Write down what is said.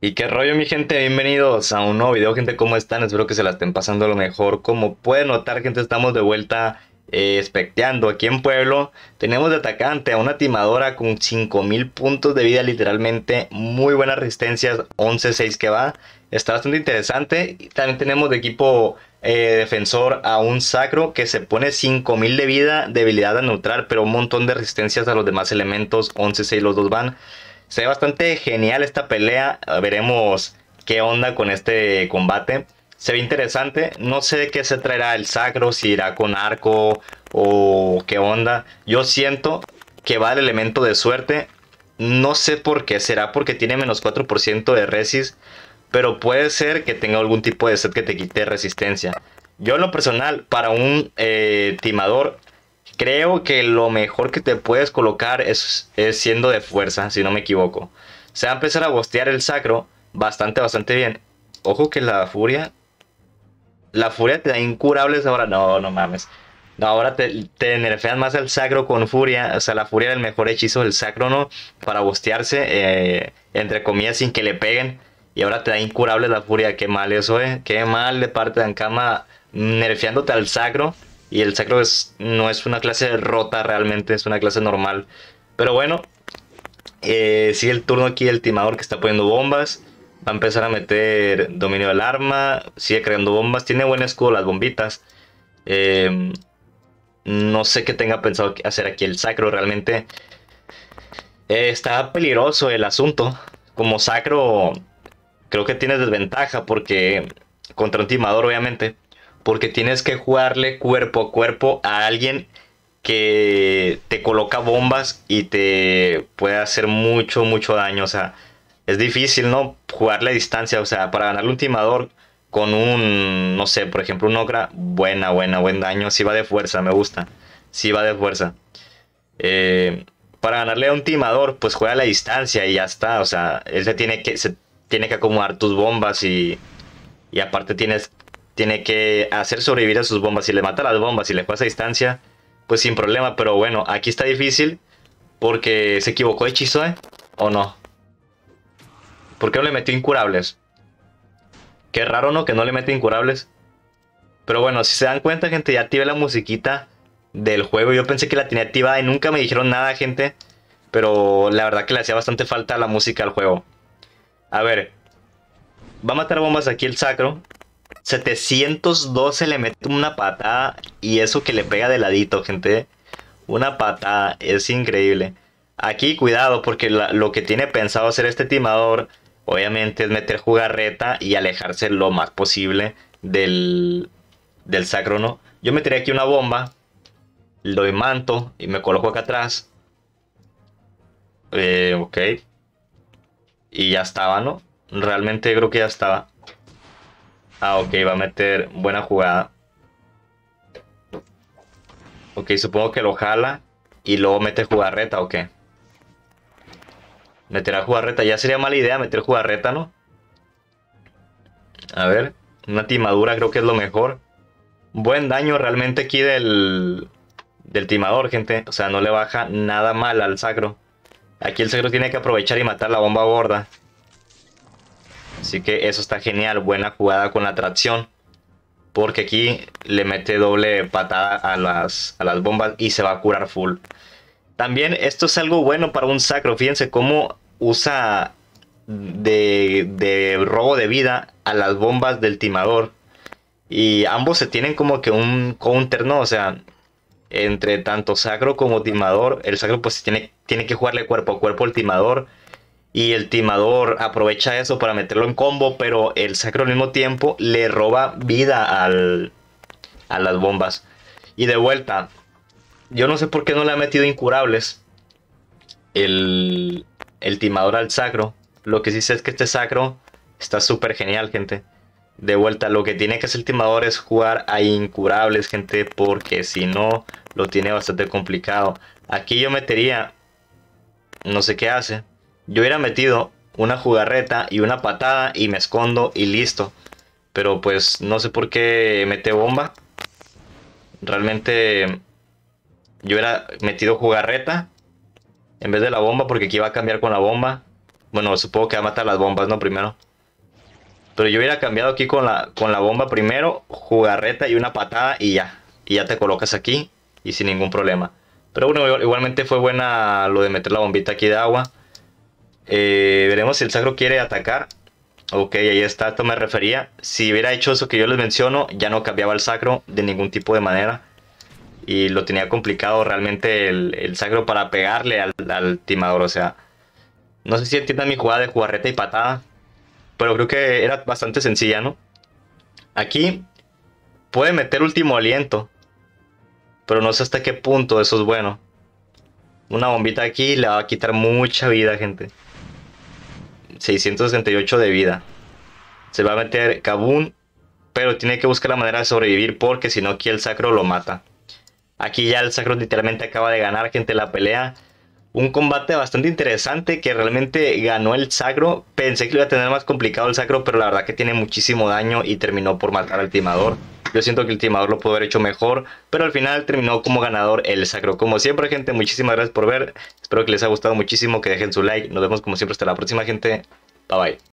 Y qué rollo mi gente, bienvenidos a un nuevo video gente, ¿cómo están? Espero que se la estén pasando lo mejor Como pueden notar gente, estamos de vuelta eh, aquí en Pueblo Tenemos de atacante a una timadora con 5000 puntos de vida literalmente Muy buenas resistencias, 11-6 que va Está bastante interesante también tenemos de equipo eh, defensor a un sacro que se pone 5000 de vida, debilidad a neutral Pero un montón de resistencias a los demás elementos, 11-6 los dos van se ve bastante genial esta pelea. Veremos qué onda con este combate. Se ve interesante. No sé qué se traerá el sacro, si irá con arco o qué onda. Yo siento que va el elemento de suerte. No sé por qué. Será porque tiene menos 4% de resis. Pero puede ser que tenga algún tipo de set que te quite resistencia. Yo en lo personal, para un eh, timador, Creo que lo mejor que te puedes colocar es, siendo de fuerza, si no me equivoco. Se va a empezar a bostear el sacro bastante, bastante bien. Ojo que la furia... La furia te da incurables ahora. No, no mames. Ahora te, te nerfean más al sacro con furia. O sea, la furia era el mejor hechizo del sacro, ¿no? Para bostearse, eh, entre comillas, sin que le peguen. Y ahora te da incurable la furia. Qué mal eso, ¿eh? Qué mal de parte de Ankama nerfeándote al sacro. Y el sacro no es una clase rota realmente, es una clase normal. Pero bueno, eh, sigue el turno aquí el timador que está poniendo bombas. Va a empezar a meter dominio del arma, sigue creando bombas. Tiene buen escudo las bombitas. Em, no sé qué tenga pensado hacer aquí el sacro realmente. Eh, está peligroso el asunto. Como sacro, creo que tiene desventaja porque contra un timador obviamente porque tienes que jugarle cuerpo a cuerpo a alguien que te coloca bombas y te puede hacer mucho, mucho daño. O sea, es difícil, ¿no? Jugarle a distancia. O sea, para ganarle un timador con un, no sé, por ejemplo, un Ogra, buena, buena, buen daño. Si sí va de fuerza, me gusta. Si sí va de fuerza. Eh, para ganarle a un timador, pues juega a la distancia y ya está. O sea, él se tiene que, se tiene que acomodar tus bombas y, y aparte tienes tiene que hacer sobrevivir a sus bombas. Si le mata las bombas y si le pasa a distancia, pues sin problema. Pero bueno, aquí está difícil porque se equivocó hechizo, eh, o no. ¿Por qué no le metió incurables? Qué raro, ¿no? Que no le mete incurables. Pero bueno, si se dan cuenta, gente, ya activé la musiquita del juego. Yo pensé que la tenía activada y nunca me dijeron nada, gente. Pero la verdad que le hacía bastante falta la música al juego. A ver. Va a matar bombas aquí el sacro. 712 le mete una patada y eso que le pega de ladito, gente. Una patada, es increíble. Aquí cuidado porque lo que tiene pensado hacer este timador obviamente es meter jugarreta y alejarse lo más posible del, del sacro, ¿no? Yo metería aquí una bomba, lo manto y me coloco acá atrás. Eh, ok. Y ya estaba, ¿no? Realmente creo que ya estaba. Ah, ok, va a meter buena jugada. Ok, supongo que lo jala y luego mete jugarreta, ¿o qué? Meterá jugarreta. Ya sería mala idea meter jugarreta, ¿no? A ver. Una timadura creo que es lo mejor. Buen daño realmente aquí del, del timador, gente. O sea, no le baja nada mal al sacro. Aquí el sacro tiene que aprovechar y matar la bomba gorda. Así que eso está genial, buena jugada con la tracción. Porque aquí le mete doble patada a las, a las bombas y se va a curar full. También esto es algo bueno para un sacro. Fíjense cómo usa de, robo de vida a las bombas del timador. Y ambos se tienen como que un counter, ¿no? O sea, entre tanto sacro como timador, el sacro pues tiene, tiene que jugarle cuerpo a cuerpo al timador y el timador aprovecha eso para meterlo en combo, pero el sacro al mismo tiempo le roba vida al, a las bombas. Y de vuelta, yo no sé por qué no le ha metido incurables el, el timador al sacro. Lo que sí sé es que este sacro está súper genial, gente. De vuelta, lo que tiene que hacer el timador es jugar a incurables, gente, porque si no, lo tiene bastante complicado. Aquí yo metería, no sé qué hace, yo hubiera metido una jugarreta y una patada y me escondo y listo. Pero pues no sé por qué mete bomba. Realmente yo hubiera metido jugarreta en vez de la bomba porque aquí iba a cambiar con la bomba. Bueno, supongo que va a matar las bombas, ¿no? Primero. Pero yo hubiera cambiado aquí con la, con la bomba primero, jugarreta y una patada y ya. Y ya te colocas aquí y sin ningún problema. Pero bueno, igualmente fue buena lo de meter la bombita aquí de agua. Eh, veremos si el sacro quiere atacar. Ok, ahí está, esto me refería. Si hubiera hecho eso que yo les menciono, ya no cambiaba el sacro de ningún tipo de manera. Y lo tenía complicado realmente el, sacro para pegarle al, timador. O sea, no sé si entiendan mi jugada de jugarreta y patada. Pero creo que era bastante sencilla, ¿no? Aquí puede meter último aliento. Pero no sé hasta qué punto eso es bueno. Una bombita aquí le va a quitar mucha vida, gente. 668 de vida. Se va a meter Kabun, pero tiene que buscar la manera de sobrevivir porque si no aquí el sacro lo mata. Aquí ya el sacro literalmente acaba de ganar gente la pelea. Un combate bastante interesante que realmente ganó el sacro. Pensé que iba a tener más complicado el sacro, pero la verdad que tiene muchísimo daño y terminó por matar al timador. Yo siento que el timador lo pudo haber hecho mejor, pero al final terminó como ganador el sacro. Como siempre, gente, muchísimas gracias por ver. Espero que les haya gustado muchísimo, que dejen su like. Nos vemos como siempre hasta la próxima, gente. Bye bye.